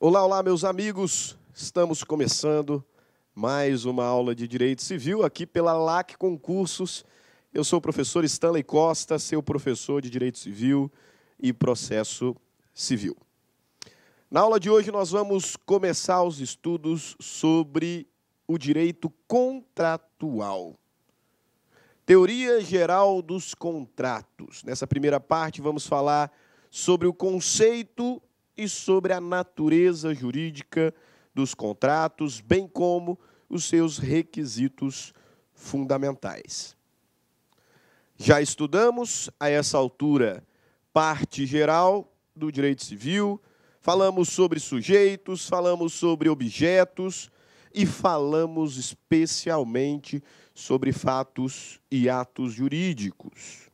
Olá, olá, meus amigos. Estamos começando mais uma aula de Direito Civil aqui pela LAC Concursos. Eu sou o professor Stanley Costa, seu professor de Direito Civil e Processo Civil. Na aula de hoje, nós vamos começar os estudos sobre o direito contratual. Teoria geral dos contratos. Nessa primeira parte, vamos falar sobre o conceito e sobre a natureza jurídica dos contratos, bem como os seus requisitos fundamentais. Já estudamos, a essa altura, parte geral do direito civil falamos sobre sujeitos, falamos sobre objetos e falamos especialmente sobre fatos e atos jurídicos.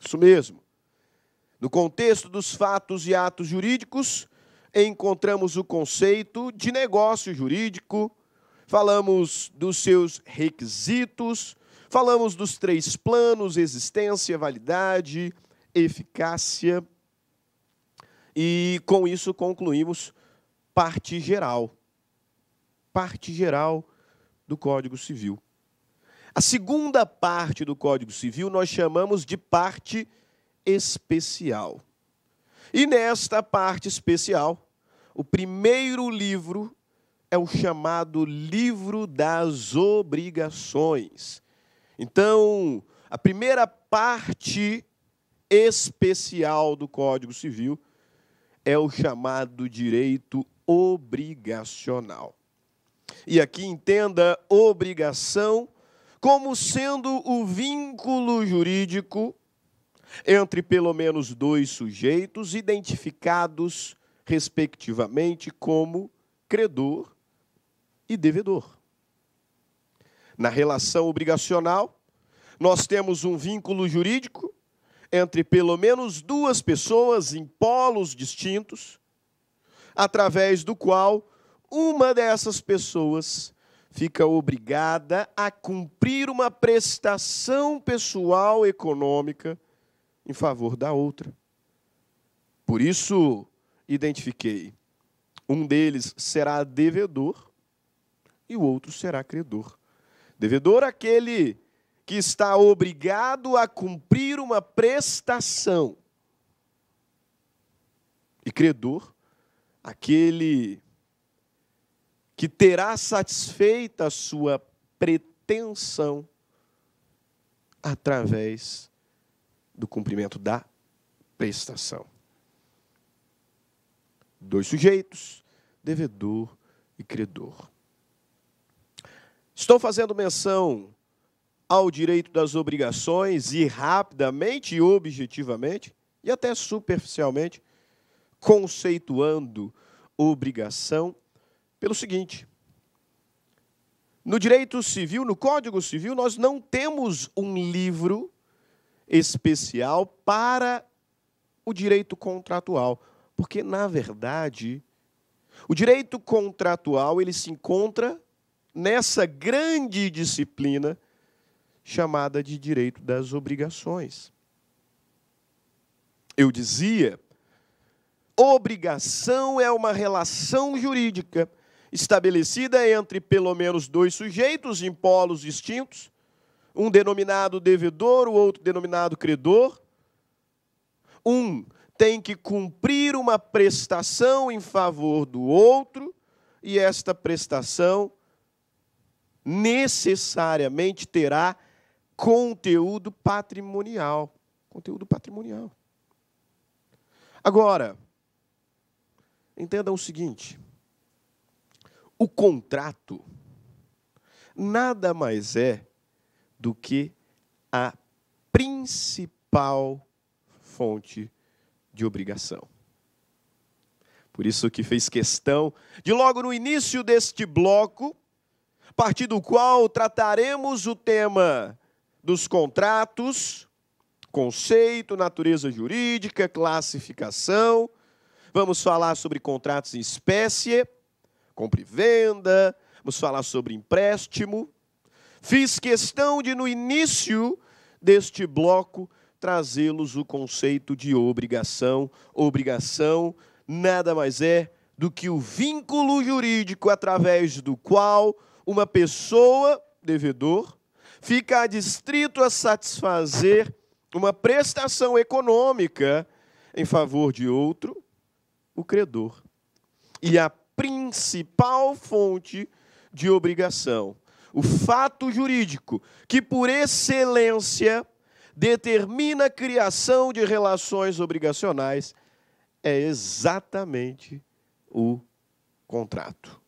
Isso mesmo. No contexto dos fatos e atos jurídicos, encontramos o conceito de negócio jurídico, falamos dos seus requisitos, falamos dos três planos: existência, validade, eficácia e com isso concluímos parte geral. Parte geral do Código Civil. A segunda parte do Código Civil nós chamamos de parte especial. E nesta parte especial, o primeiro livro é o chamado Livro das Obrigações. Então, a primeira parte especial do Código Civil é o chamado direito obrigacional. E aqui entenda obrigação como sendo o vínculo jurídico entre pelo menos dois sujeitos identificados, respectivamente, como credor e devedor. Na relação obrigacional, nós temos um vínculo jurídico entre pelo menos duas pessoas em polos distintos, através do qual uma dessas pessoas fica obrigada a cumprir uma prestação pessoal econômica em favor da outra. Por isso, identifiquei: um deles será devedor e o outro será credor. Devedor, aquele que está obrigado a cumprir uma prestação. E credor, aquele que terá satisfeita a sua pretensão através do cumprimento da prestação. Dois sujeitos, devedor e credor. Estou fazendo menção ao direito das obrigações e rapidamente e objetivamente e até superficialmente conceituando obrigação pelo seguinte: no direito civil, no Código Civil, nós não temos um livro especial para o direito contratual, porque na verdade o direito contratual ele se encontra nessa grande disciplina chamada de direito das obrigações. Eu dizia, obrigação é uma relação jurídica estabelecida entre pelo menos dois sujeitos em polos distintos, um denominado devedor, o outro denominado credor. Um tem que cumprir uma prestação em favor do outro, e esta prestação necessariamente terá conteúdo patrimonial. Conteúdo patrimonial. Agora, entendam o seguinte: o contrato nada mais é do que a principal fonte de obrigação. Por isso que fez questão de logo no início deste bloco, a partir do qual trataremos o tema dos contratos, conceito, natureza jurídica, classificação. Vamos falar sobre contratos em espécie, compra e venda, vamos falar sobre empréstimo. Fiz questão de, no início deste bloco, trazê-los o conceito de obrigação. Obrigação nada mais é do que o vínculo jurídico através do qual uma pessoa, devedor, fica adstrito a satisfazer uma prestação econômica em favor de outro, o credor. E a principal fonte de obrigação, o fato jurídico que por excelência determina a criação de relações obrigacionais é exatamente o contrato.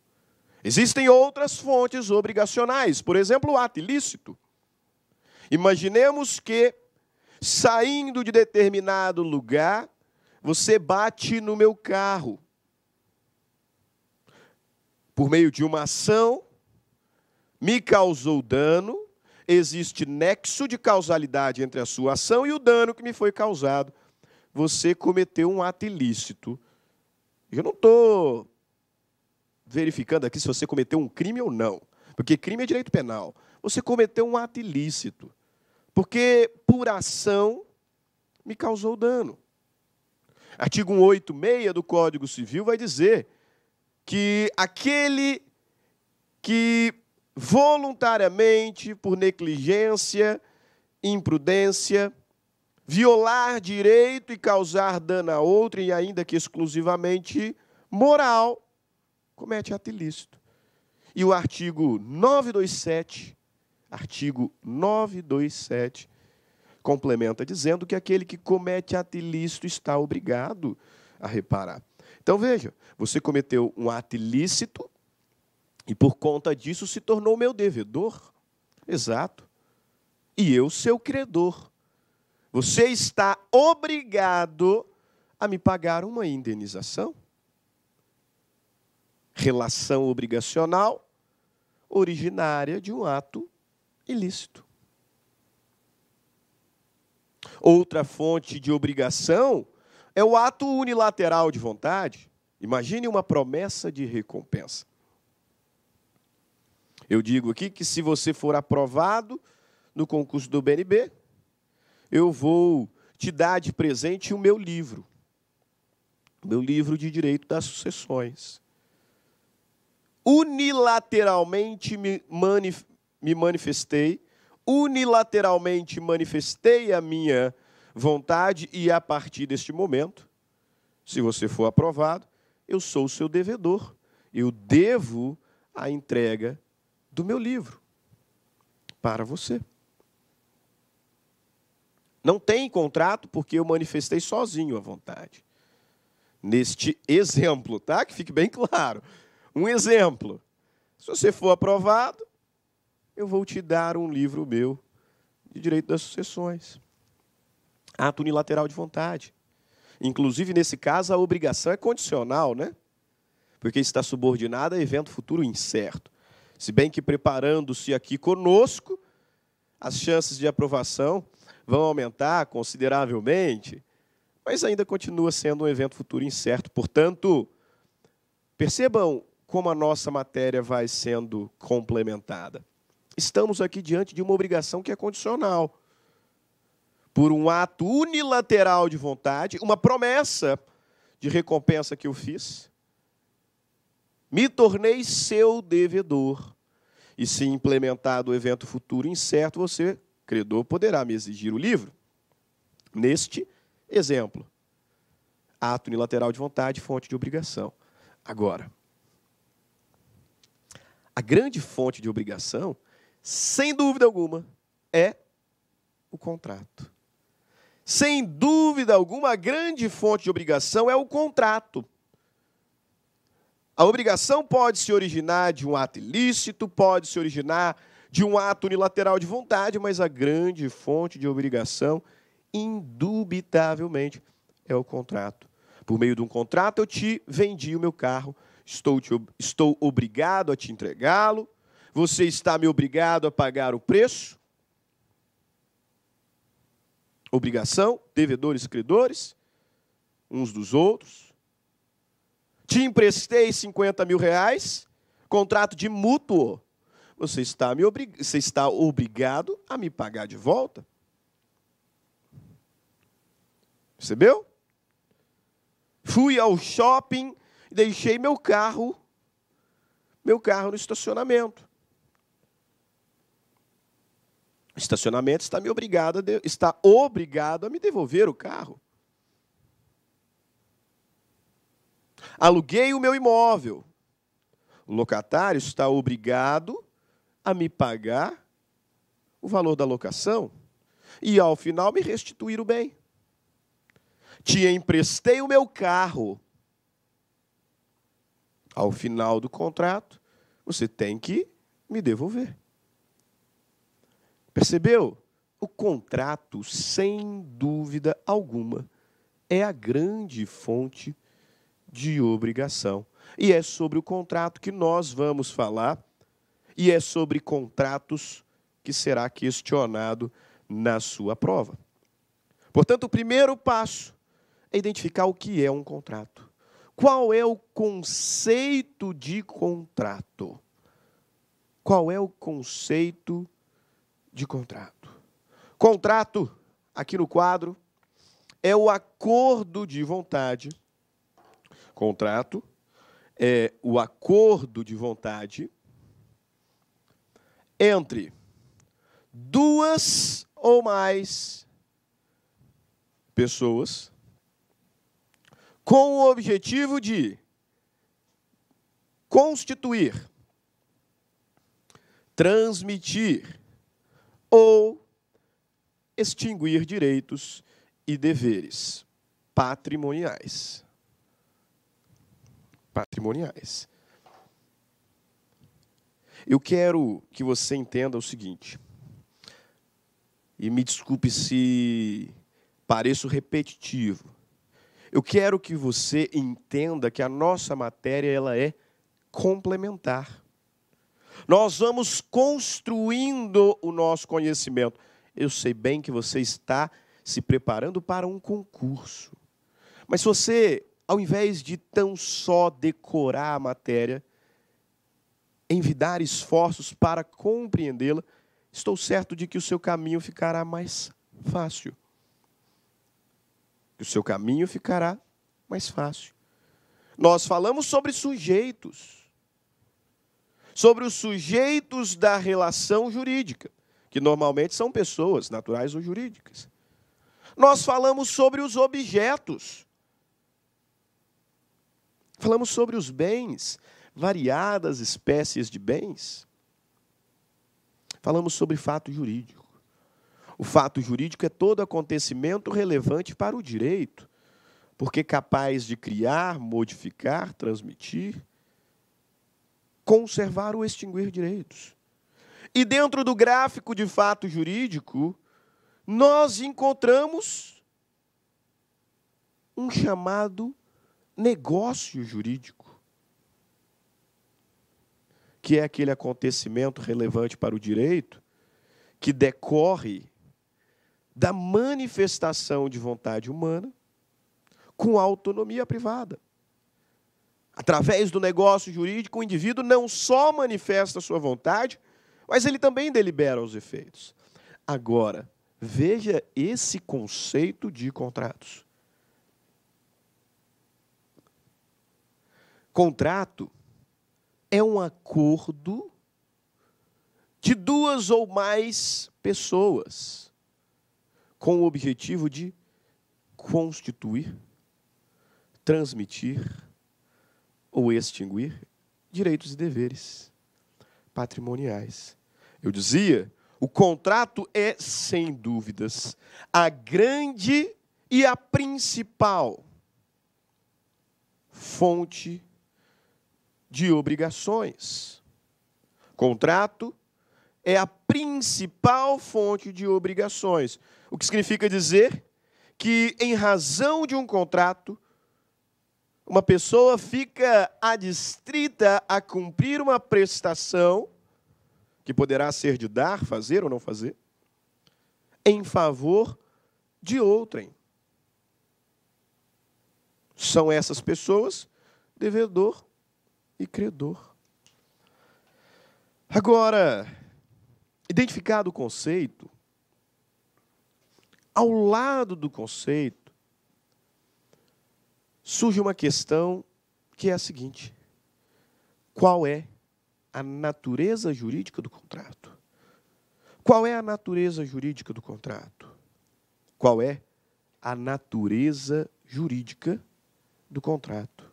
Existem outras fontes obrigacionais, por exemplo, o ato ilícito. Imaginemos que, saindo de determinado lugar, você bate no meu carro. Por meio de uma ação, me causou dano, existe nexo de causalidade entre a sua ação e o dano que me foi causado. Você cometeu um ato ilícito. Eu não estou verificando aqui se você cometeu um crime ou não, porque crime é direito penal. Você cometeu um ato ilícito, porque por ação me causou dano. Artigo 186 do Código Civil vai dizer que aquele que voluntariamente, por negligência, imprudência, violar direito e causar dano a outro, e ainda que exclusivamente moral, comete ato ilícito. E o artigo 927, artigo 927, complementa dizendo que aquele que comete ato ilícito está obrigado a reparar. Então veja, você cometeu um ato ilícito e por conta disso se tornou meu devedor. Exato. E eu seu credor. Você está obrigado a me pagar uma indenização relação obrigacional originária de um ato ilícito. Outra fonte de obrigação é o ato unilateral de vontade. Imagine uma promessa de recompensa. Eu digo aqui que se você for aprovado no concurso do BNB, eu vou te dar de presente o meu livro, o meu livro de direito das sucessões unilateralmente me, manif me manifestei, unilateralmente manifestei a minha vontade, e a partir deste momento, se você for aprovado, eu sou o seu devedor. Eu devo a entrega do meu livro para você. Não tem contrato porque eu manifestei sozinho a vontade. Neste exemplo, tá? Que fique bem claro. Um exemplo: se você for aprovado, eu vou te dar um livro meu de direito das sucessões. Ato unilateral de vontade. Inclusive, nesse caso, a obrigação é condicional, né? Porque está subordinada a evento futuro incerto. Se bem que preparando-se aqui conosco, as chances de aprovação vão aumentar consideravelmente, mas ainda continua sendo um evento futuro incerto. Portanto, percebam como a nossa matéria vai sendo complementada. Estamos aqui diante de uma obrigação que é condicional. Por um ato unilateral de vontade, uma promessa de recompensa que eu fiz, me tornei seu devedor. E se implementado o evento futuro incerto, você, credor, poderá me exigir o livro. Neste exemplo, ato unilateral de vontade, fonte de obrigação. Agora, a grande fonte de obrigação, sem dúvida alguma, é o contrato. Sem dúvida alguma, a grande fonte de obrigação é o contrato. A obrigação pode se originar de um ato ilícito, pode se originar de um ato unilateral de vontade, mas a grande fonte de obrigação, indubitavelmente, é o contrato. Por meio de um contrato, eu te vendi o meu carro Estou, te, estou obrigado a te entregá-lo. Você está me obrigado a pagar o preço. Obrigação, devedores e credores, uns dos outros. Te emprestei 50 mil reais, contrato de mútuo. Você está, me obrig... Você está obrigado a me pagar de volta. Percebeu? Fui ao shopping deixei meu carro, meu carro no estacionamento. O estacionamento está me obrigado está obrigado a me devolver o carro. Aluguei o meu imóvel. O locatário está obrigado a me pagar o valor da locação e ao final me restituir o bem. Te emprestei o meu carro ao final do contrato, você tem que me devolver. Percebeu? O contrato, sem dúvida alguma, é a grande fonte de obrigação. E é sobre o contrato que nós vamos falar, e é sobre contratos que será questionado na sua prova. Portanto, o primeiro passo é identificar o que é um contrato. Qual é o conceito de contrato? Qual é o conceito de contrato? Contrato, aqui no quadro, é o acordo de vontade. Contrato é o acordo de vontade entre duas ou mais pessoas com o objetivo de constituir, transmitir ou extinguir direitos e deveres patrimoniais. Patrimoniais. Eu quero que você entenda o seguinte, e me desculpe se pareço repetitivo, eu quero que você entenda que a nossa matéria ela é complementar. Nós vamos construindo o nosso conhecimento. Eu sei bem que você está se preparando para um concurso. Mas se você, ao invés de tão só decorar a matéria, envidar esforços para compreendê-la, estou certo de que o seu caminho ficará mais fácil o seu caminho ficará mais fácil. Nós falamos sobre sujeitos, sobre os sujeitos da relação jurídica, que normalmente são pessoas naturais ou jurídicas. Nós falamos sobre os objetos. Falamos sobre os bens, variadas espécies de bens. Falamos sobre fato jurídico. O fato jurídico é todo acontecimento relevante para o direito, porque capaz de criar, modificar, transmitir, conservar ou extinguir direitos. E dentro do gráfico de fato jurídico, nós encontramos um chamado negócio jurídico, que é aquele acontecimento relevante para o direito que decorre da manifestação de vontade humana com autonomia privada. Através do negócio jurídico, o indivíduo não só manifesta sua vontade, mas ele também delibera os efeitos. Agora, veja esse conceito de contratos. Contrato é um acordo de duas ou mais pessoas com o objetivo de constituir, transmitir ou extinguir direitos e deveres patrimoniais. Eu dizia, o contrato é, sem dúvidas, a grande e a principal fonte de obrigações. Contrato é a principal fonte de obrigações. O que significa dizer que, em razão de um contrato, uma pessoa fica adstrita a cumprir uma prestação, que poderá ser de dar, fazer ou não fazer, em favor de outrem. São essas pessoas devedor e credor. Agora, identificado o conceito, ao lado do conceito, surge uma questão que é a seguinte: qual é a natureza jurídica do contrato? Qual é a natureza jurídica do contrato? Qual é a natureza jurídica do contrato?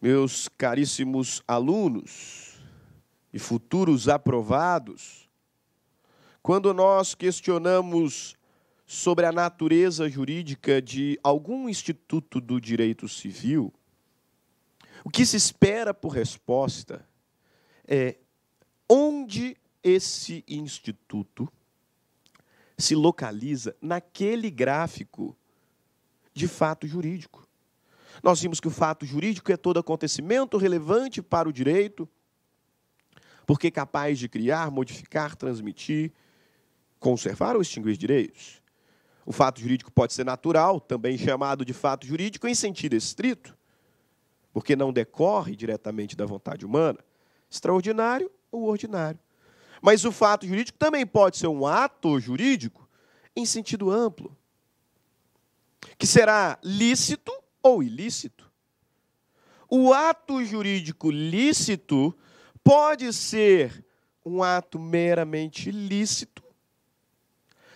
Meus caríssimos alunos e futuros aprovados, quando nós questionamos sobre a natureza jurídica de algum instituto do direito civil, o que se espera por resposta é onde esse instituto se localiza naquele gráfico de fato jurídico. Nós vimos que o fato jurídico é todo acontecimento relevante para o direito, porque capaz de criar, modificar, transmitir, conservar ou extinguir direitos. O fato jurídico pode ser natural, também chamado de fato jurídico em sentido estrito, porque não decorre diretamente da vontade humana, extraordinário ou ordinário. Mas o fato jurídico também pode ser um ato jurídico em sentido amplo, que será lícito ou ilícito. O ato jurídico lícito pode ser um ato meramente lícito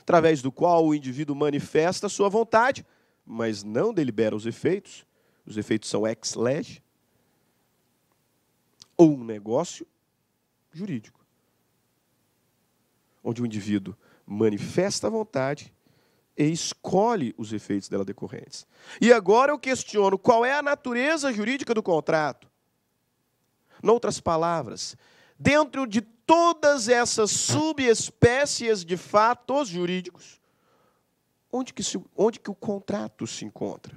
através do qual o indivíduo manifesta sua vontade, mas não delibera os efeitos. Os efeitos são ex lege ou um negócio jurídico, onde o indivíduo manifesta a vontade e escolhe os efeitos dela decorrentes. E agora eu questiono qual é a natureza jurídica do contrato. Noutras palavras, dentro de todas essas subespécies de fatos jurídicos, onde que, se, onde que o contrato se encontra?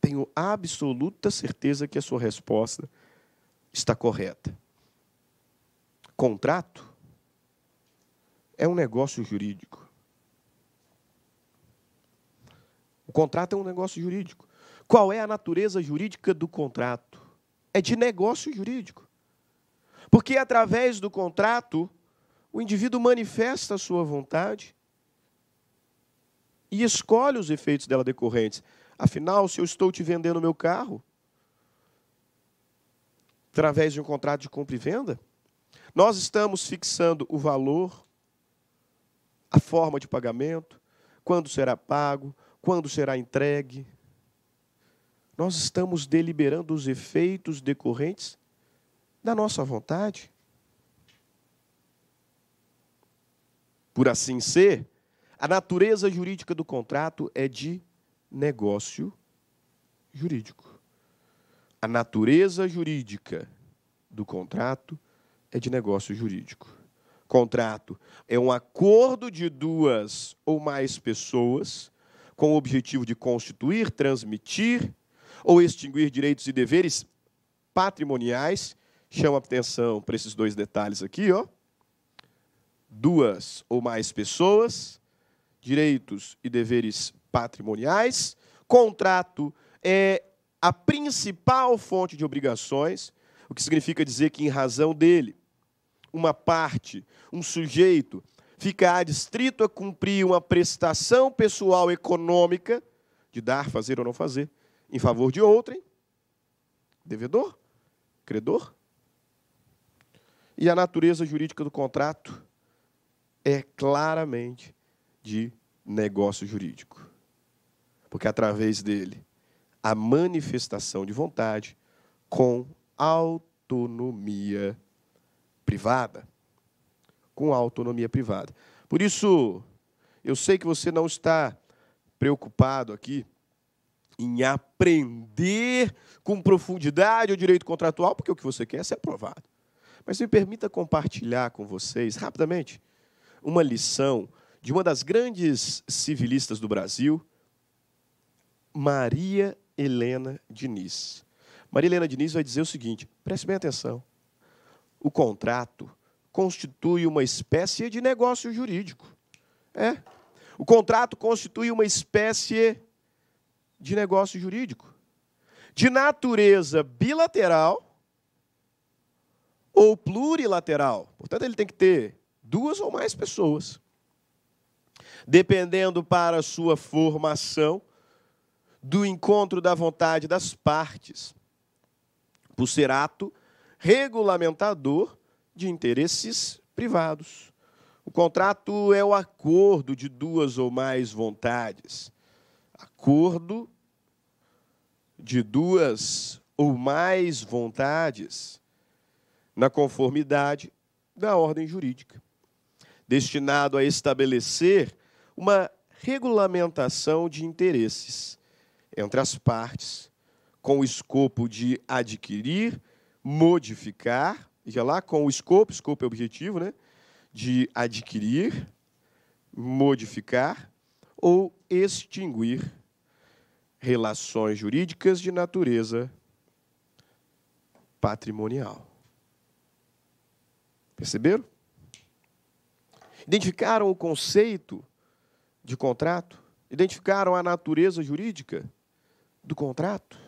Tenho absoluta certeza que a sua resposta está correta. Contrato é um negócio jurídico. O contrato é um negócio jurídico. Qual é a natureza jurídica do contrato? é de negócio jurídico. Porque através do contrato, o indivíduo manifesta a sua vontade e escolhe os efeitos dela decorrentes. Afinal, se eu estou te vendendo meu carro, através de um contrato de compra e venda, nós estamos fixando o valor, a forma de pagamento, quando será pago, quando será entregue nós estamos deliberando os efeitos decorrentes da nossa vontade. Por assim ser, a natureza jurídica do contrato é de negócio jurídico. A natureza jurídica do contrato é de negócio jurídico. Contrato é um acordo de duas ou mais pessoas com o objetivo de constituir, transmitir, ou extinguir direitos e deveres patrimoniais. Chama atenção para esses dois detalhes aqui, ó. Duas ou mais pessoas, direitos e deveres patrimoniais. Contrato é a principal fonte de obrigações, o que significa dizer que, em razão dele, uma parte, um sujeito, fica adstrito a cumprir uma prestação pessoal econômica, de dar, fazer ou não fazer, em favor de outrem, devedor, credor. E a natureza jurídica do contrato é claramente de negócio jurídico. Porque através dele, a manifestação de vontade com autonomia privada. Com autonomia privada. Por isso, eu sei que você não está preocupado aqui em aprender com profundidade o direito contratual, porque o que você quer é ser aprovado. Mas me permita compartilhar com vocês, rapidamente, uma lição de uma das grandes civilistas do Brasil, Maria Helena Diniz. Maria Helena Diniz vai dizer o seguinte: preste bem atenção. O contrato constitui uma espécie de negócio jurídico. É. O contrato constitui uma espécie de negócio jurídico de natureza bilateral ou plurilateral. Portanto, ele tem que ter duas ou mais pessoas. Dependendo para a sua formação do encontro da vontade das partes, por ser ato regulamentador de interesses privados. O contrato é o acordo de duas ou mais vontades acordo de duas ou mais vontades na conformidade da ordem jurídica, destinado a estabelecer uma regulamentação de interesses entre as partes, com o escopo de adquirir, modificar, já lá com o escopo, escopo é objetivo, né? de adquirir, modificar ou extinguir relações jurídicas de natureza patrimonial. Perceberam? Identificaram o conceito de contrato? Identificaram a natureza jurídica do contrato?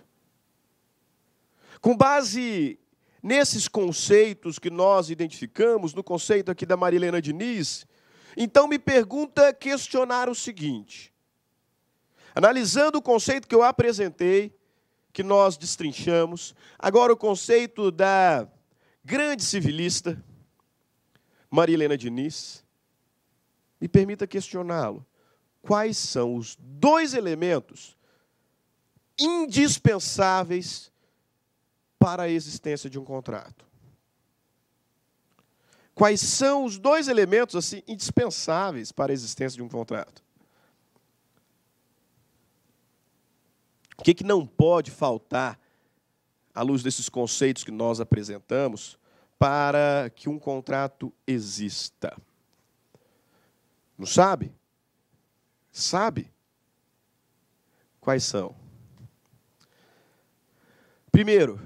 Com base nesses conceitos que nós identificamos, no conceito aqui da Marilena Diniz, então me pergunta questionar o seguinte: Analisando o conceito que eu apresentei, que nós destrinchamos, agora o conceito da grande civilista, Marilena Diniz, me permita questioná-lo. Quais são os dois elementos indispensáveis para a existência de um contrato? Quais são os dois elementos assim indispensáveis para a existência de um contrato? O que, é que não pode faltar, à luz desses conceitos que nós apresentamos, para que um contrato exista? Não sabe? Sabe? Quais são? Primeiro,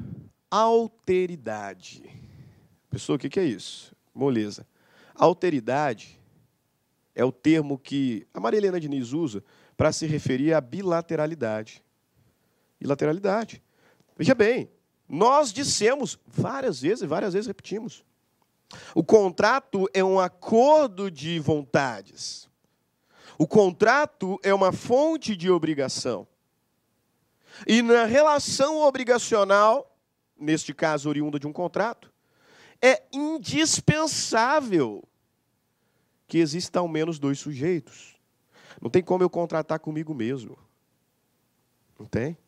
alteridade. Pessoa, o que é isso? Moleza. Alteridade é o termo que a Maria Helena Diniz usa para se referir à bilateralidade e lateralidade. Veja bem, nós dissemos várias vezes e várias vezes repetimos. O contrato é um acordo de vontades. O contrato é uma fonte de obrigação. E na relação obrigacional, neste caso oriunda de um contrato, é indispensável que existam ao menos dois sujeitos. Não tem como eu contratar comigo mesmo. Não tem?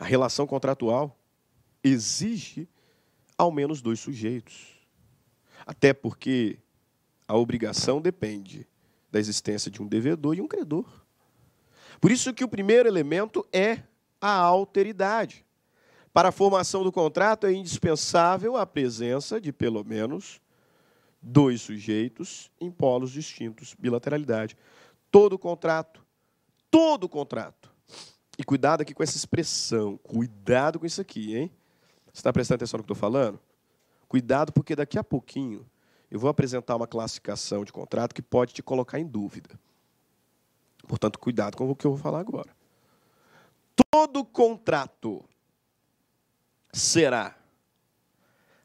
A relação contratual exige ao menos dois sujeitos. Até porque a obrigação depende da existência de um devedor e um credor. Por isso que o primeiro elemento é a alteridade. Para a formação do contrato é indispensável a presença de pelo menos dois sujeitos em polos distintos, bilateralidade. Todo contrato, todo contrato e cuidado aqui com essa expressão. Cuidado com isso aqui, hein? Você está prestando atenção no que estou falando? Cuidado, porque daqui a pouquinho eu vou apresentar uma classificação de contrato que pode te colocar em dúvida. Portanto, cuidado com o que eu vou falar agora. Todo contrato será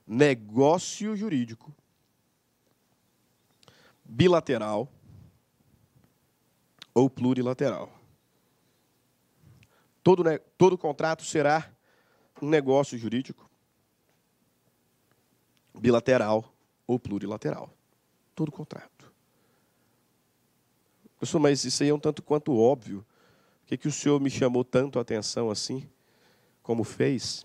negócio jurídico bilateral ou plurilateral. Todo, né, todo contrato será um negócio jurídico bilateral ou plurilateral. Todo contrato. Professor, mas isso aí é um tanto quanto óbvio. Por que, que o senhor me chamou tanto a atenção assim, como fez?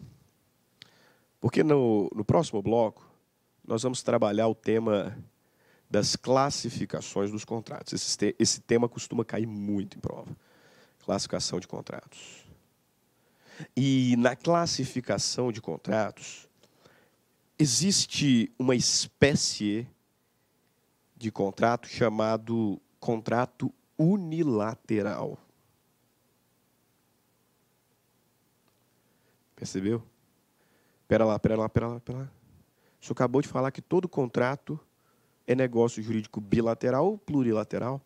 Porque no, no próximo bloco, nós vamos trabalhar o tema das classificações dos contratos. Esse, esse tema costuma cair muito em prova. Classificação de contratos. E na classificação de contratos, existe uma espécie de contrato chamado contrato unilateral. Percebeu? Pera lá, pera lá, pera lá, pera lá. O senhor acabou de falar que todo contrato é negócio jurídico bilateral ou plurilateral?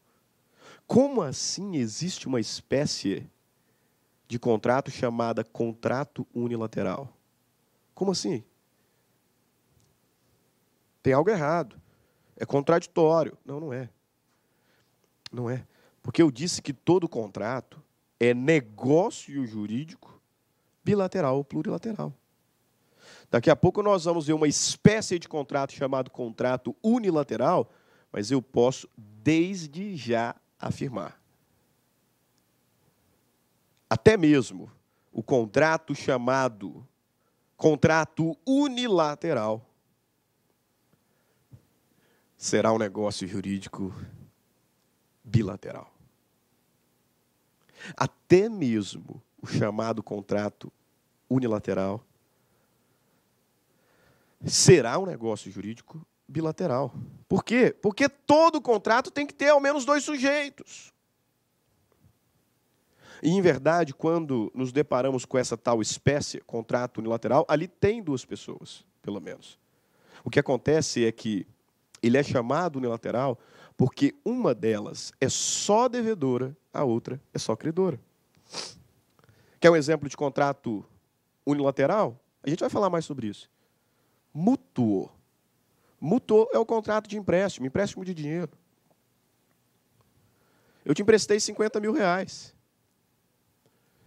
Como assim existe uma espécie de contrato chamada contrato unilateral. Como assim? Tem algo errado. É contraditório. Não, não é. Não é. Porque eu disse que todo contrato é negócio jurídico bilateral ou plurilateral. Daqui a pouco nós vamos ver uma espécie de contrato chamado contrato unilateral, mas eu posso desde já afirmar até mesmo o contrato chamado contrato unilateral será um negócio jurídico bilateral. Até mesmo o chamado contrato unilateral será um negócio jurídico bilateral. Por quê? Porque todo contrato tem que ter ao menos dois sujeitos. E, em verdade, quando nos deparamos com essa tal espécie, contrato unilateral, ali tem duas pessoas, pelo menos. O que acontece é que ele é chamado unilateral porque uma delas é só devedora, a outra é só credora. Quer um exemplo de contrato unilateral? A gente vai falar mais sobre isso. Mútuo. Mútuo é o contrato de empréstimo, empréstimo de dinheiro. Eu te emprestei 50 mil reais.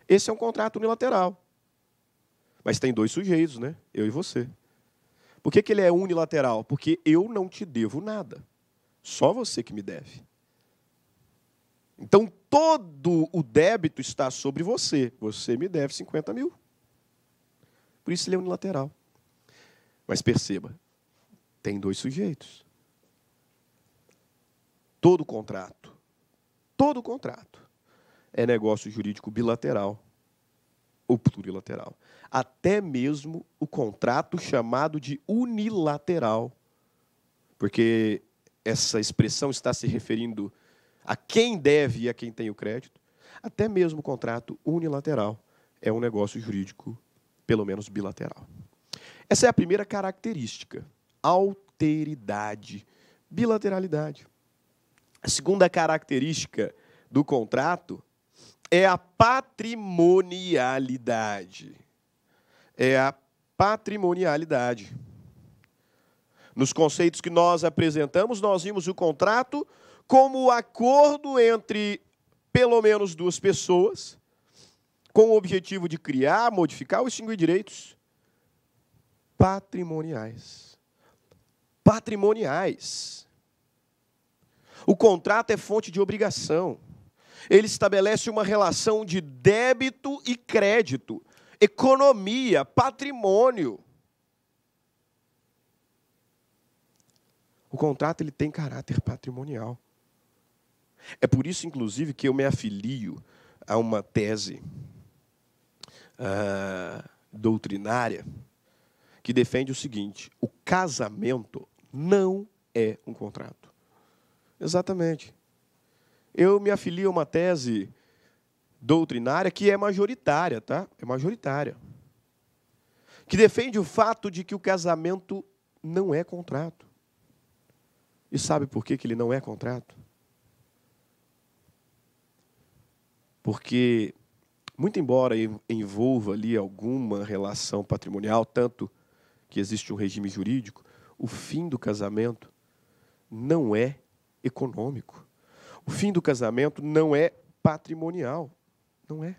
Esse é um contrato unilateral. Mas tem dois sujeitos, né? Eu e você. Por que, que ele é unilateral? Porque eu não te devo nada. Só você que me deve. Então todo o débito está sobre você. Você me deve 50 mil. Por isso ele é unilateral. Mas perceba, tem dois sujeitos. Todo contrato. Todo contrato é negócio jurídico bilateral ou plurilateral. Até mesmo o contrato chamado de unilateral, porque essa expressão está se referindo a quem deve e a quem tem o crédito. Até mesmo o contrato unilateral é um negócio jurídico, pelo menos bilateral. Essa é a primeira característica, alteridade, bilateralidade. A segunda característica do contrato é a patrimonialidade. É a patrimonialidade. Nos conceitos que nós apresentamos, nós vimos o contrato como o acordo entre pelo menos duas pessoas com o objetivo de criar, modificar ou extinguir direitos patrimoniais. Patrimoniais. O contrato é fonte de obrigação ele estabelece uma relação de débito e crédito, economia, patrimônio. O contrato ele tem caráter patrimonial. É por isso, inclusive, que eu me afilio a uma tese uh, doutrinária que defende o seguinte: o casamento não é um contrato. Exatamente eu me afilio a uma tese doutrinária que é majoritária, tá? É majoritária. Que defende o fato de que o casamento não é contrato. E sabe por que, que ele não é contrato? Porque, muito embora envolva ali alguma relação patrimonial, tanto que existe um regime jurídico, o fim do casamento não é econômico. O fim do casamento não é patrimonial. Não é.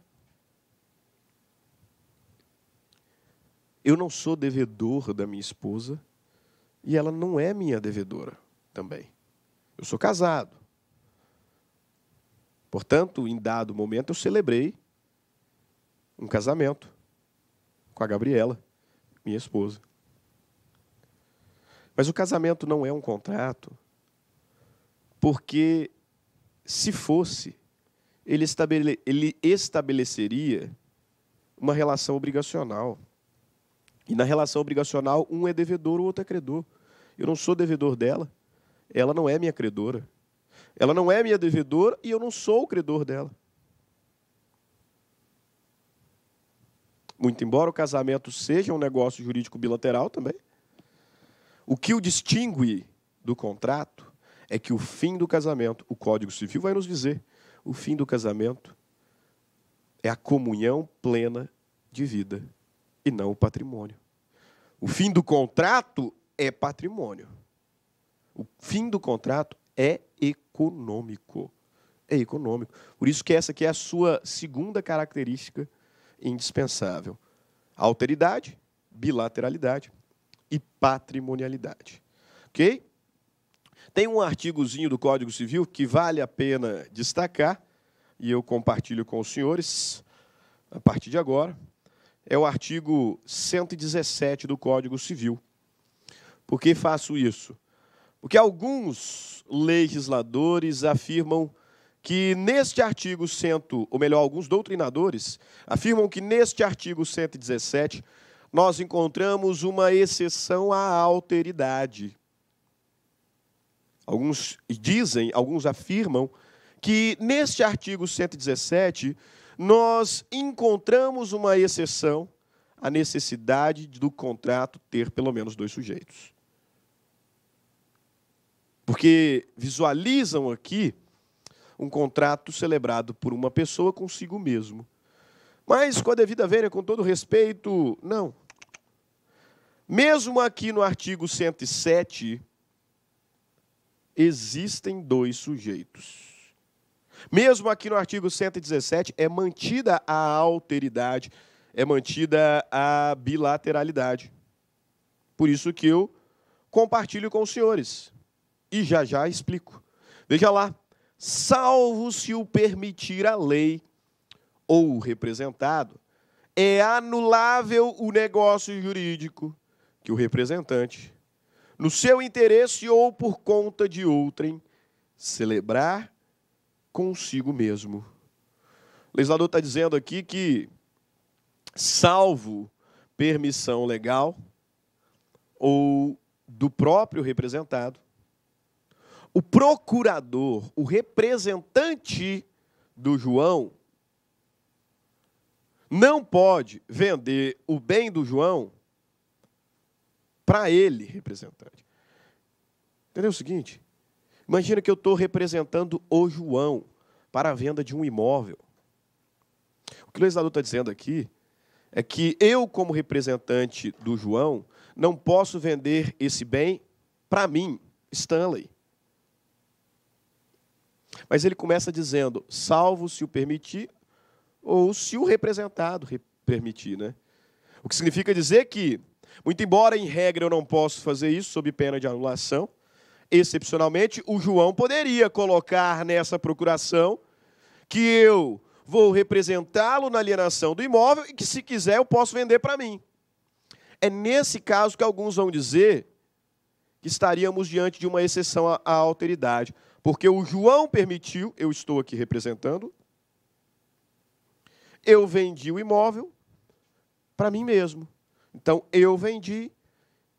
Eu não sou devedor da minha esposa e ela não é minha devedora também. Eu sou casado. Portanto, em dado momento, eu celebrei um casamento com a Gabriela, minha esposa. Mas o casamento não é um contrato, porque se fosse, ele, estabele, ele estabeleceria uma relação obrigacional. E na relação obrigacional, um é devedor, o outro é credor. Eu não sou devedor dela, ela não é minha credora. Ela não é minha devedora e eu não sou o credor dela. Muito embora o casamento seja um negócio jurídico bilateral também, o que o distingue do contrato é que o fim do casamento, o Código Civil vai nos dizer, o fim do casamento é a comunhão plena de vida e não o patrimônio. O fim do contrato é patrimônio. O fim do contrato é econômico. É econômico. Por isso que essa aqui é a sua segunda característica indispensável. Alteridade, bilateralidade e patrimonialidade. OK? Tem um artigozinho do Código Civil que vale a pena destacar, e eu compartilho com os senhores a partir de agora. É o artigo 117 do Código Civil. Por que faço isso? Porque alguns legisladores afirmam que neste artigo 100, ou melhor, alguns doutrinadores afirmam que neste artigo 117 nós encontramos uma exceção à alteridade. Alguns dizem, alguns afirmam, que neste artigo 117 nós encontramos uma exceção à necessidade do contrato ter pelo menos dois sujeitos. Porque visualizam aqui um contrato celebrado por uma pessoa consigo mesmo. Mas, com a devida vênia, com todo respeito, não. Mesmo aqui no artigo 107, existem dois sujeitos. Mesmo aqui no artigo 117, é mantida a alteridade, é mantida a bilateralidade. Por isso que eu compartilho com os senhores. E já já explico. Veja lá. Salvo se o permitir a lei ou o representado, é anulável o negócio jurídico que o representante no seu interesse ou por conta de outrem, celebrar consigo mesmo. O legislador está dizendo aqui que, salvo permissão legal ou do próprio representado, o procurador, o representante do João, não pode vender o bem do João para ele, representante. Entendeu o seguinte? Imagina que eu estou representando o João para a venda de um imóvel. O que o legislador está dizendo aqui é que eu, como representante do João, não posso vender esse bem para mim, Stanley. Mas ele começa dizendo, salvo se o permitir, ou se o representado permitir. Né? O que significa dizer que muito embora, em regra, eu não possa fazer isso sob pena de anulação, excepcionalmente, o João poderia colocar nessa procuração que eu vou representá-lo na alienação do imóvel e que, se quiser, eu posso vender para mim. É nesse caso que alguns vão dizer que estaríamos diante de uma exceção à, à alteridade, porque o João permitiu, eu estou aqui representando, eu vendi o imóvel para mim mesmo. Então eu vendi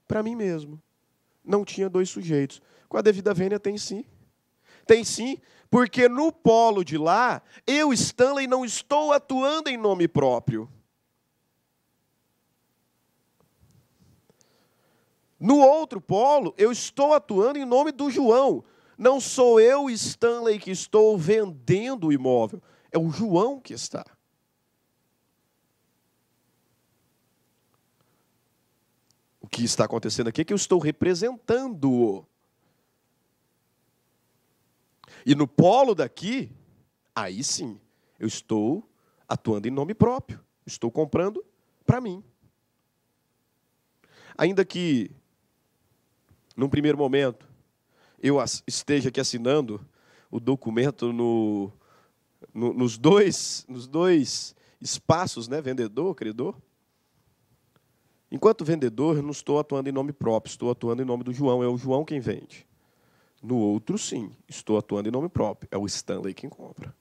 para mim mesmo. Não tinha dois sujeitos. Com a devida vênia tem sim. Tem sim, porque no polo de lá, eu, Stanley, não estou atuando em nome próprio. No outro polo, eu estou atuando em nome do João. Não sou eu, Stanley, que estou vendendo o imóvel. É o João que está. que está acontecendo aqui é que eu estou representando E no polo daqui, aí sim, eu estou atuando em nome próprio, estou comprando para mim. Ainda que, num primeiro momento, eu esteja aqui assinando o documento no, no, nos, dois, nos dois espaços, né, vendedor, credor, Enquanto vendedor, eu não estou atuando em nome próprio, estou atuando em nome do João, é o João quem vende. No outro, sim, estou atuando em nome próprio, é o Stanley quem compra.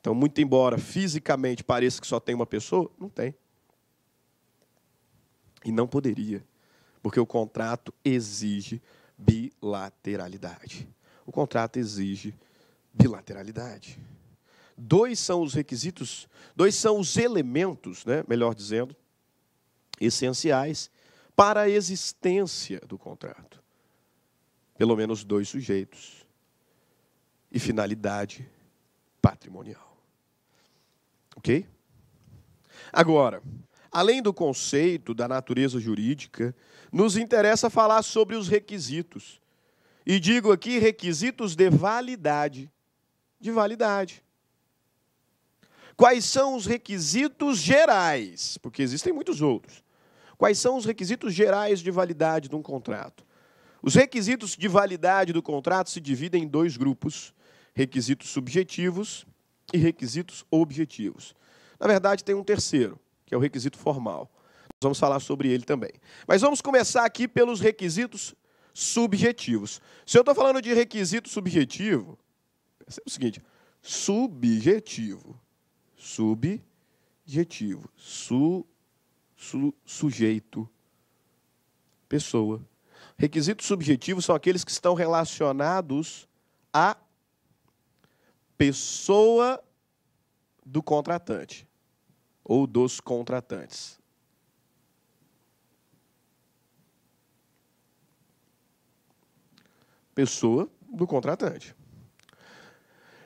Então, muito embora fisicamente pareça que só tem uma pessoa, não tem. E não poderia, porque o contrato exige bilateralidade. O contrato exige bilateralidade. Dois são os requisitos, dois são os elementos, né, melhor dizendo, essenciais para a existência do contrato. Pelo menos dois sujeitos e finalidade patrimonial. Ok? Agora, além do conceito da natureza jurídica, nos interessa falar sobre os requisitos. E digo aqui requisitos de validade. De validade. Quais são os requisitos gerais? Porque existem muitos outros. Quais são os requisitos gerais de validade de um contrato? Os requisitos de validade do contrato se dividem em dois grupos: requisitos subjetivos e requisitos objetivos. Na verdade, tem um terceiro, que é o requisito formal. Nós vamos falar sobre ele também. Mas vamos começar aqui pelos requisitos subjetivos. Se eu estou falando de requisito subjetivo, percebe o seguinte: subjetivo, subjetivo, subjetivo su, sujeito, pessoa. Requisitos subjetivos são aqueles que estão relacionados à pessoa do contratante ou dos contratantes. Pessoa do contratante.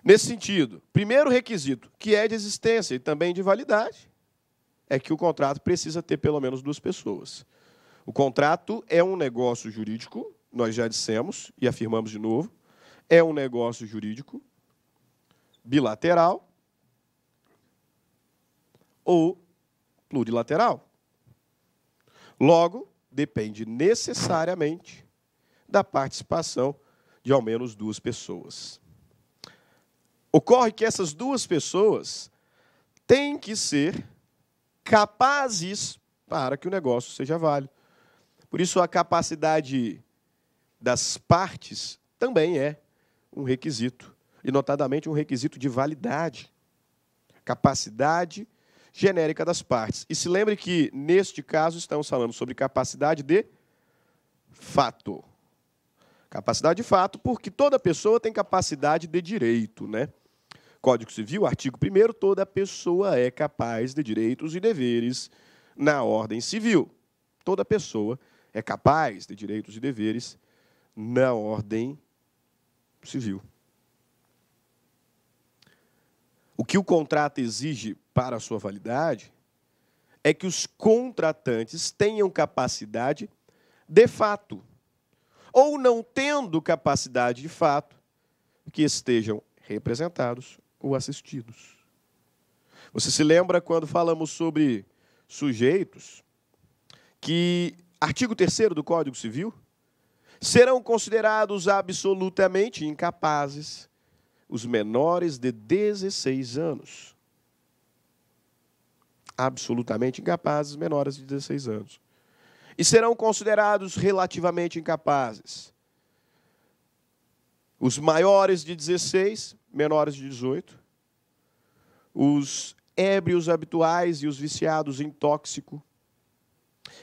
Nesse sentido, primeiro requisito, que é de existência e também de validade é que o contrato precisa ter pelo menos duas pessoas. O contrato é um negócio jurídico, nós já dissemos e afirmamos de novo, é um negócio jurídico bilateral ou plurilateral. Logo, depende necessariamente da participação de ao menos duas pessoas. Ocorre que essas duas pessoas têm que ser capazes para que o negócio seja válido. Por isso, a capacidade das partes também é um requisito, e notadamente um requisito de validade. Capacidade genérica das partes. E se lembre que, neste caso, estamos falando sobre capacidade de fato. Capacidade de fato, porque toda pessoa tem capacidade de direito, né? Código Civil, artigo 1 toda pessoa é capaz de direitos e deveres na ordem civil. Toda pessoa é capaz de direitos e deveres na ordem civil. O que o contrato exige para a sua validade é que os contratantes tenham capacidade de fato, ou não tendo capacidade de fato, que estejam representados ou assistidos. Você se lembra quando falamos sobre sujeitos que artigo 3 do Código Civil serão considerados absolutamente incapazes os menores de 16 anos. Absolutamente incapazes menores de 16 anos. E serão considerados relativamente incapazes os maiores de 16 menores de 18, os ébrios habituais e os viciados em tóxico,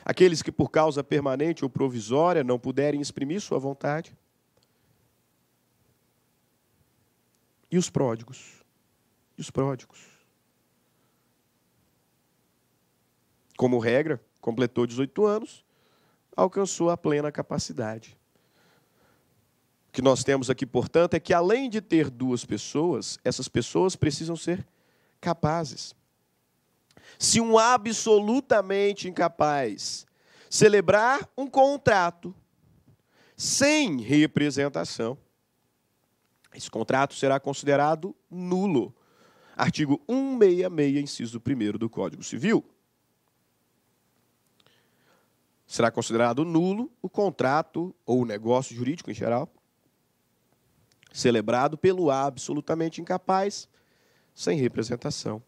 aqueles que por causa permanente ou provisória não puderem exprimir sua vontade, e os pródigos. E os pródigos. Como regra, completou 18 anos, alcançou a plena capacidade. O que nós temos aqui, portanto, é que além de ter duas pessoas, essas pessoas precisam ser capazes. Se um absolutamente incapaz celebrar um contrato sem representação, esse contrato será considerado nulo. Artigo 166, inciso 1 do Código Civil. Será considerado nulo o contrato ou o negócio jurídico em geral celebrado pelo absolutamente incapaz, sem representação.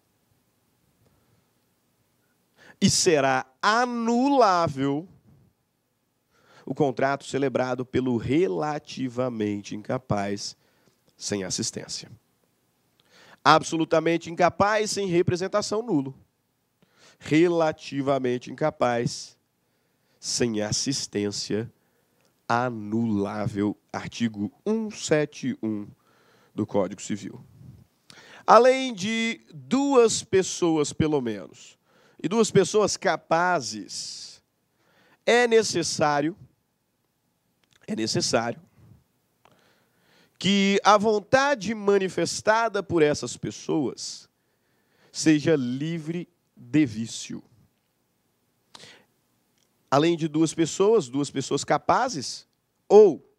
E será anulável o contrato celebrado pelo relativamente incapaz, sem assistência. Absolutamente incapaz, sem representação, nulo. Relativamente incapaz, sem assistência, nulo anulável, artigo 171 do Código Civil. Além de duas pessoas, pelo menos, e duas pessoas capazes, é necessário, é necessário, que a vontade manifestada por essas pessoas seja livre de vício além de duas pessoas, duas pessoas capazes ou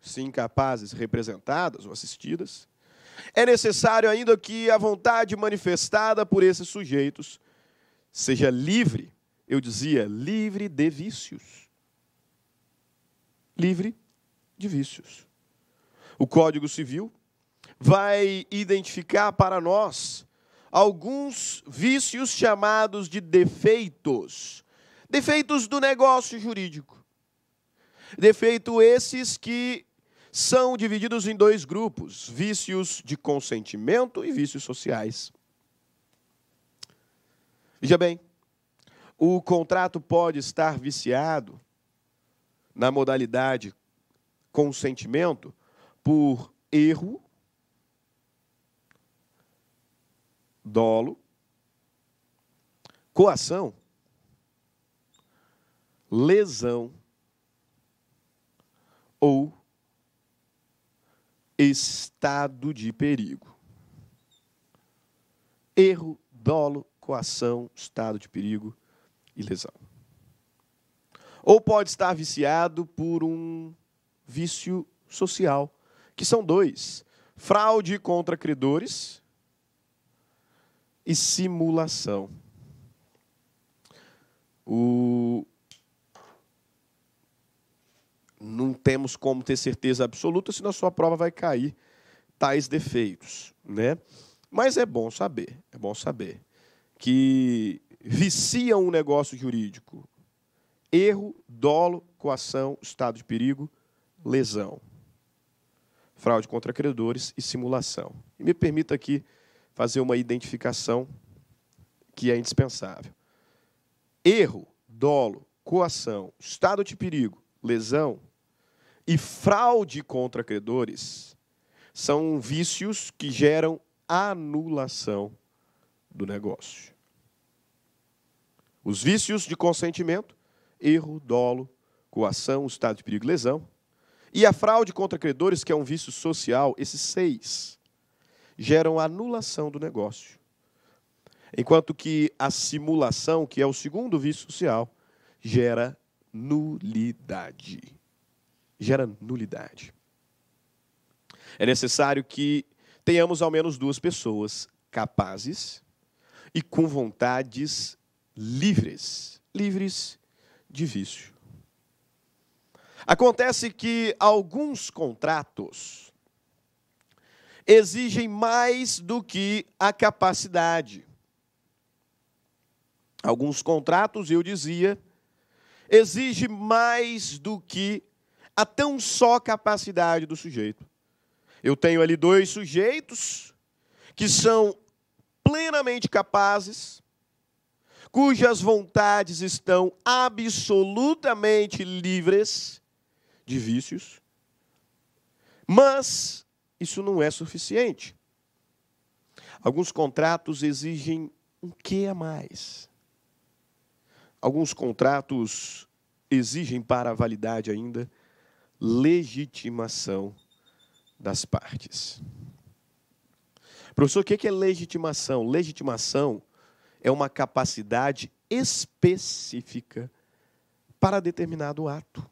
se incapazes representadas ou assistidas, é necessário ainda que a vontade manifestada por esses sujeitos seja livre, eu dizia, livre de vícios. Livre de vícios. O Código Civil vai identificar para nós alguns vícios chamados de defeitos Defeitos do negócio jurídico. Defeito esses que são divididos em dois grupos: vícios de consentimento e vícios sociais. Veja bem, o contrato pode estar viciado na modalidade consentimento por erro, dolo, coação lesão ou estado de perigo. Erro, dolo, coação, estado de perigo e lesão. Ou pode estar viciado por um vício social, que são dois: fraude contra credores e simulação. O não temos como ter certeza absoluta se na sua prova vai cair tais defeitos, né? Mas é bom saber, é bom saber que vicia um negócio jurídico erro, dolo, coação, estado de perigo, lesão, fraude contra credores e simulação. E me permita aqui fazer uma identificação que é indispensável. Erro, dolo, coação, estado de perigo, lesão e fraude contra credores são vícios que geram anulação do negócio. Os vícios de consentimento, erro, dolo, coação, estado de perigo e lesão, e a fraude contra credores, que é um vício social, esses seis geram anulação do negócio. Enquanto que a simulação, que é o segundo vício social, gera nulidade. Gera nulidade. É necessário que tenhamos ao menos duas pessoas capazes e com vontades livres, livres de vício. Acontece que alguns contratos exigem mais do que a capacidade. Alguns contratos, eu dizia, exige mais do que a tão só capacidade do sujeito. Eu tenho ali dois sujeitos que são plenamente capazes, cujas vontades estão absolutamente livres de vícios, mas isso não é suficiente. Alguns contratos exigem um que a mais. Alguns contratos exigem para a validade ainda legitimação das partes. Professor, o é que é legitimação? Legitimação é uma capacidade específica para determinado ato.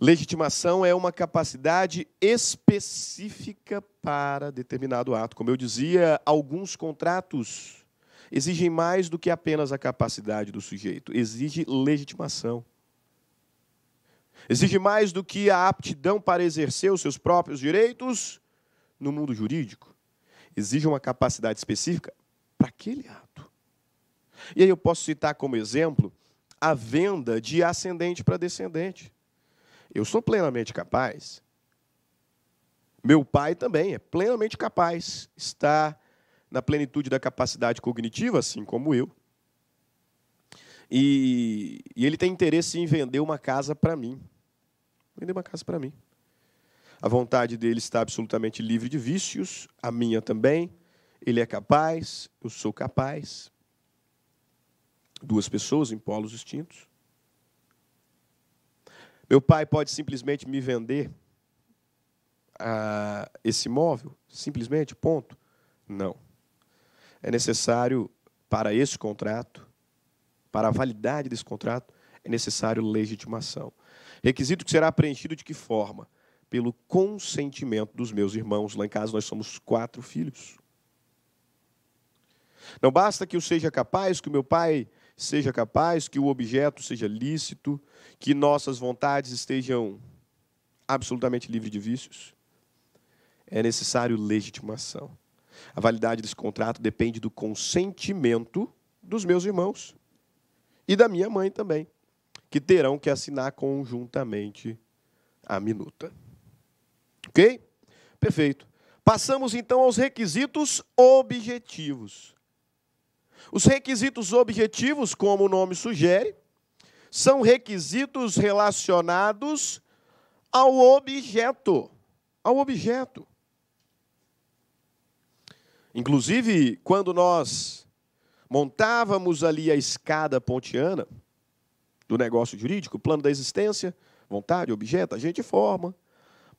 Legitimação é uma capacidade específica para determinado ato. Como eu dizia, alguns contratos exigem mais do que apenas a capacidade do sujeito, exige legitimação. Exige mais do que a aptidão para exercer os seus próprios direitos no mundo jurídico. Exige uma capacidade específica para aquele ato. E aí eu posso citar como exemplo a venda de ascendente para descendente. Eu sou plenamente capaz. Meu pai também é plenamente capaz. Está na plenitude da capacidade cognitiva, assim como eu. E, e ele tem interesse em vender uma casa para mim. Vender uma casa para mim. A vontade dele está absolutamente livre de vícios, a minha também. Ele é capaz, eu sou capaz. Duas pessoas em polos distintos. Meu pai pode simplesmente me vender a ah, esse imóvel? Simplesmente, ponto? Não é necessário, para esse contrato, para a validade desse contrato, é necessário legitimação. Requisito que será preenchido de que forma? Pelo consentimento dos meus irmãos. Lá em casa nós somos quatro filhos. Não basta que eu seja capaz, que o meu pai seja capaz, que o objeto seja lícito, que nossas vontades estejam absolutamente livres de vícios. É necessário legitimação. A validade desse contrato depende do consentimento dos meus irmãos e da minha mãe também, que terão que assinar conjuntamente a minuta. Ok? Perfeito. Passamos então aos requisitos objetivos. Os requisitos objetivos, como o nome sugere, são requisitos relacionados ao objeto. Ao objeto. Inclusive, quando nós montávamos ali a escada pontiana do negócio jurídico, plano da existência, vontade, objeto, a gente forma,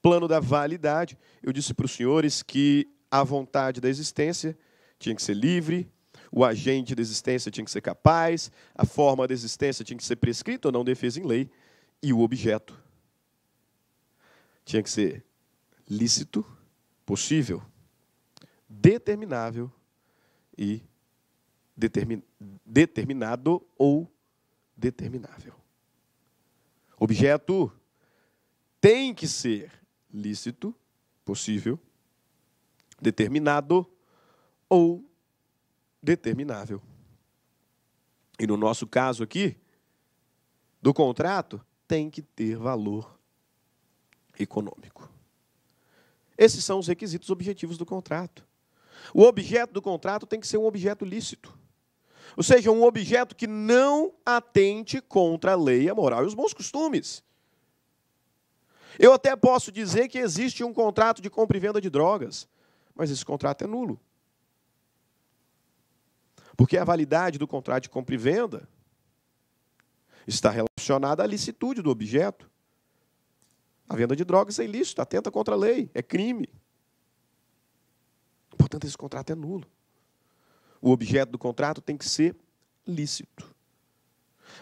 plano da validade, eu disse para os senhores que a vontade da existência tinha que ser livre, o agente da existência tinha que ser capaz, a forma da existência tinha que ser prescrita ou não defesa em lei, e o objeto tinha que ser lícito, possível, determinável e determin, determinado ou determinável. Objeto tem que ser lícito, possível, determinado ou determinável. E no nosso caso aqui, do contrato, tem que ter valor econômico. Esses são os requisitos objetivos do contrato. O objeto do contrato tem que ser um objeto lícito. Ou seja, um objeto que não atente contra a lei, a moral e os bons costumes. Eu até posso dizer que existe um contrato de compra e venda de drogas, mas esse contrato é nulo. Porque a validade do contrato de compra e venda está relacionada à licitude do objeto. A venda de drogas é ilícita, atenta contra a lei, é crime. Portanto, esse contrato é nulo. O objeto do contrato tem que ser lícito.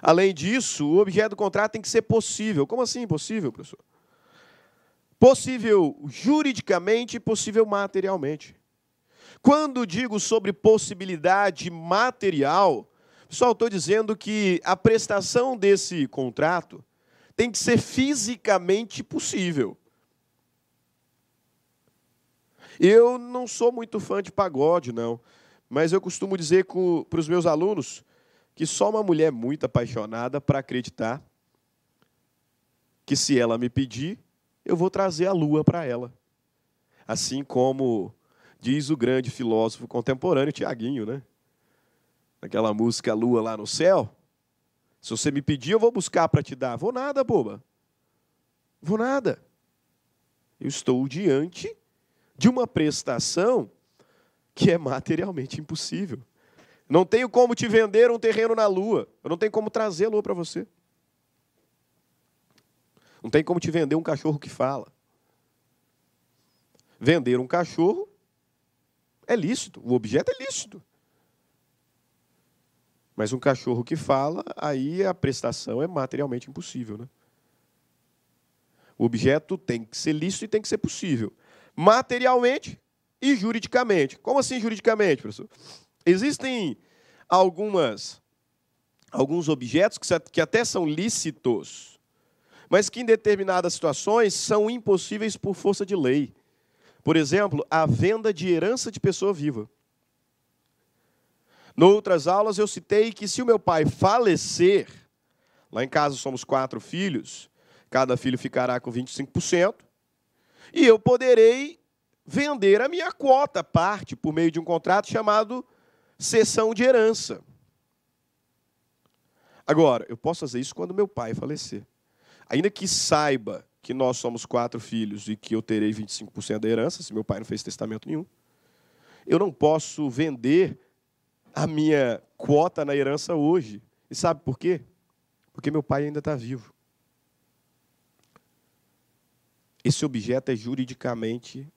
Além disso, o objeto do contrato tem que ser possível. Como assim possível, professor? Possível juridicamente e possível materialmente. Quando digo sobre possibilidade material, pessoal, estou dizendo que a prestação desse contrato tem que ser fisicamente possível. Eu não sou muito fã de pagode, não, mas eu costumo dizer para os meus alunos que só uma mulher muito apaixonada para acreditar que se ela me pedir, eu vou trazer a lua para ela. Assim como diz o grande filósofo contemporâneo Tiaguinho, né? Naquela música Lua lá no céu. Se você me pedir, eu vou buscar para te dar. Vou nada, boba. Vou nada. Eu estou diante de uma prestação que é materialmente impossível. Não tenho como te vender um terreno na lua. Eu não tenho como trazer a lua para você. Não tem como te vender um cachorro que fala. Vender um cachorro é lícito, o objeto é lícito. Mas um cachorro que fala, aí a prestação é materialmente impossível, né? O objeto tem que ser lícito e tem que ser possível materialmente e juridicamente. Como assim juridicamente, professor? Existem algumas alguns objetos que, que até são lícitos, mas que em determinadas situações são impossíveis por força de lei. Por exemplo, a venda de herança de pessoa viva. Noutras aulas eu citei que se o meu pai falecer, lá em casa somos quatro filhos, cada filho ficará com 25%, e eu poderei vender a minha quota, parte, por meio de um contrato chamado cessão de herança. Agora, eu posso fazer isso quando meu pai falecer. Ainda que saiba que nós somos quatro filhos e que eu terei 25% da herança, se meu pai não fez testamento nenhum, eu não posso vender a minha quota na herança hoje. E sabe por quê? Porque meu pai ainda está vivo. Esse objeto é juridicamente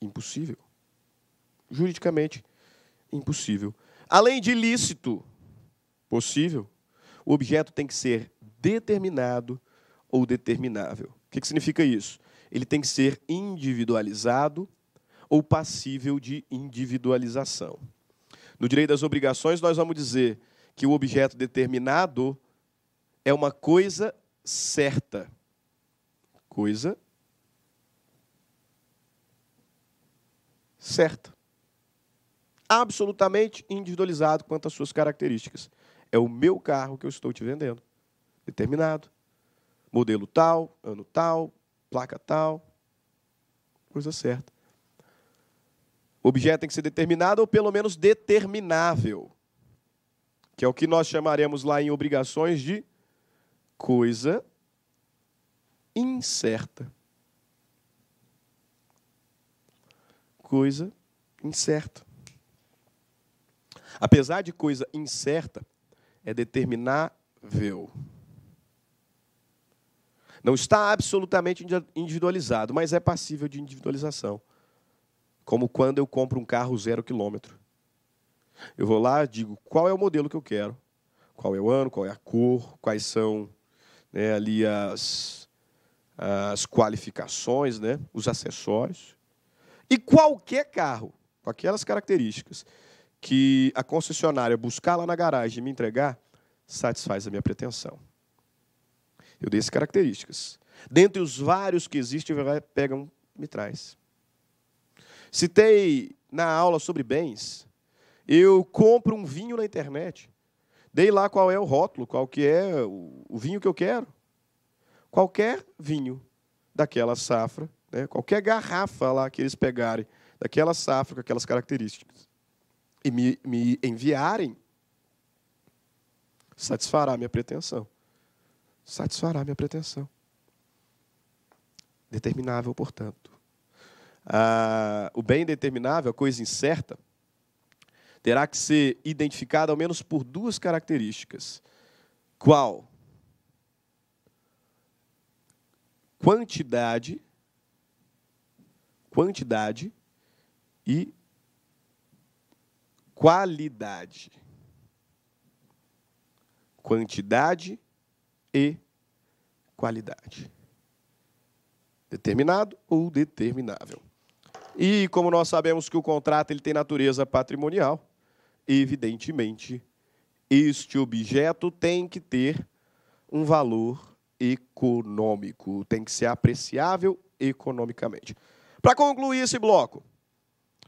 impossível. Juridicamente impossível. Além de lícito possível, o objeto tem que ser determinado ou determinável. O que, que significa isso? Ele tem que ser individualizado ou passível de individualização. No direito das obrigações, nós vamos dizer que o objeto determinado é uma coisa certa. Coisa certa. Absolutamente individualizado quanto às suas características. É o meu carro que eu estou te vendendo. Determinado. Modelo tal, ano tal, placa tal. Coisa certa. O objeto tem que ser determinado ou pelo menos determinável. Que é o que nós chamaremos lá em obrigações de coisa incerta. coisa incerta. Apesar de coisa incerta, é determinável. Não está absolutamente individualizado, mas é passível de individualização. Como quando eu compro um carro zero quilômetro. Eu vou lá, digo qual é o modelo que eu quero, qual é o ano, qual é a cor, quais são né, ali as, as qualificações, né, os acessórios. E qualquer carro com aquelas características que a concessionária buscar lá na garagem e me entregar, satisfaz a minha pretensão. Eu dei essas características. Dentre os vários que existem, vai pega um, me traz. Citei na aula sobre bens, eu compro um vinho na internet. Dei lá qual é o rótulo, qual que é o vinho que eu quero. Qualquer vinho daquela safra né? Qualquer garrafa lá que eles pegarem daquela safra, com aquelas características, e me, me enviarem, satisfará minha pretensão. Satisfará minha pretensão. Determinável, portanto. Ah, o bem determinável, a coisa incerta, terá que ser identificada ao menos por duas características. Qual? Quantidade quantidade e qualidade. Quantidade e qualidade. Determinado ou determinável. E como nós sabemos que o contrato ele tem natureza patrimonial, evidentemente, este objeto tem que ter um valor econômico, tem que ser apreciável economicamente. Para concluir esse bloco,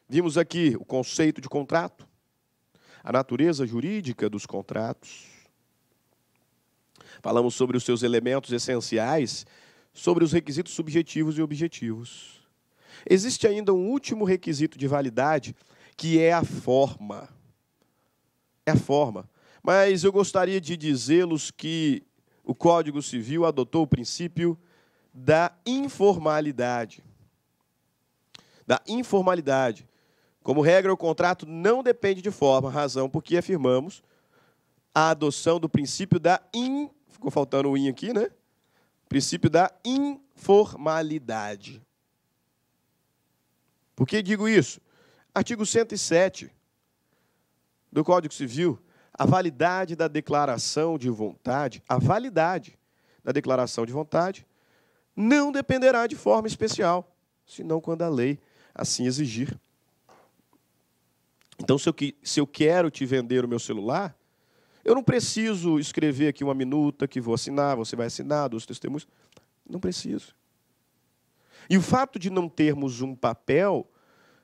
vimos aqui o conceito de contrato, a natureza jurídica dos contratos. Falamos sobre os seus elementos essenciais, sobre os requisitos subjetivos e objetivos. Existe ainda um último requisito de validade, que é a forma. É a forma. Mas eu gostaria de dizê-los que o Código Civil adotou o princípio da informalidade da informalidade. Como regra, o contrato não depende de forma, razão por que afirmamos a adoção do princípio da in, ficou faltando o in aqui, né? Princípio da informalidade. Por que digo isso? Artigo 107 do Código Civil, a validade da declaração de vontade, a validade da declaração de vontade não dependerá de forma especial, senão quando a lei assim exigir. Então, se eu, se eu quero te vender o meu celular, eu não preciso escrever aqui uma minuta que vou assinar, você vai assinar, dos testemunhos. Não preciso. E o fato de não termos um papel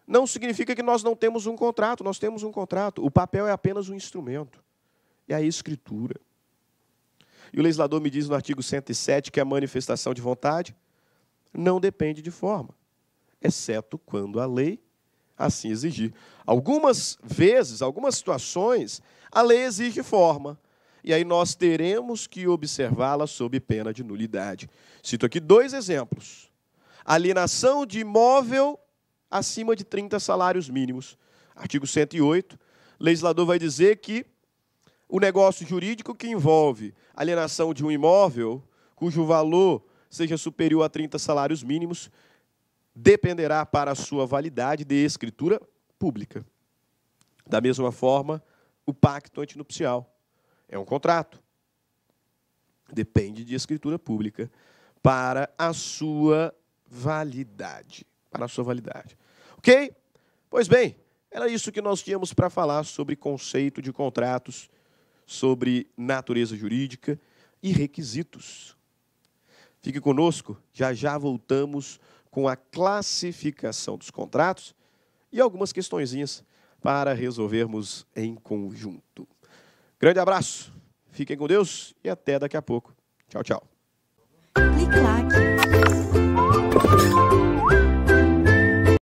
não significa que nós não temos um contrato, nós temos um contrato. O papel é apenas um instrumento, é a escritura. E o legislador me diz no artigo 107 que a manifestação de vontade não depende de forma exceto quando a lei assim exigir. Algumas vezes, algumas situações, a lei exige forma. E aí nós teremos que observá-la sob pena de nulidade. Cito aqui dois exemplos: alienação de imóvel acima de 30 salários mínimos. Artigo 108. O legislador vai dizer que o negócio jurídico que envolve alienação de um imóvel cujo valor seja superior a 30 salários mínimos dependerá para a sua validade de escritura pública. Da mesma forma, o pacto antinupcial é um contrato. Depende de escritura pública para a sua validade, para a sua validade. OK? Pois bem, era isso que nós tínhamos para falar sobre conceito de contratos, sobre natureza jurídica e requisitos. Fique conosco, já já voltamos com a classificação dos contratos e algumas questõezinhas para resolvermos em conjunto. Grande abraço, fiquem com Deus e até daqui a pouco. Tchau, tchau.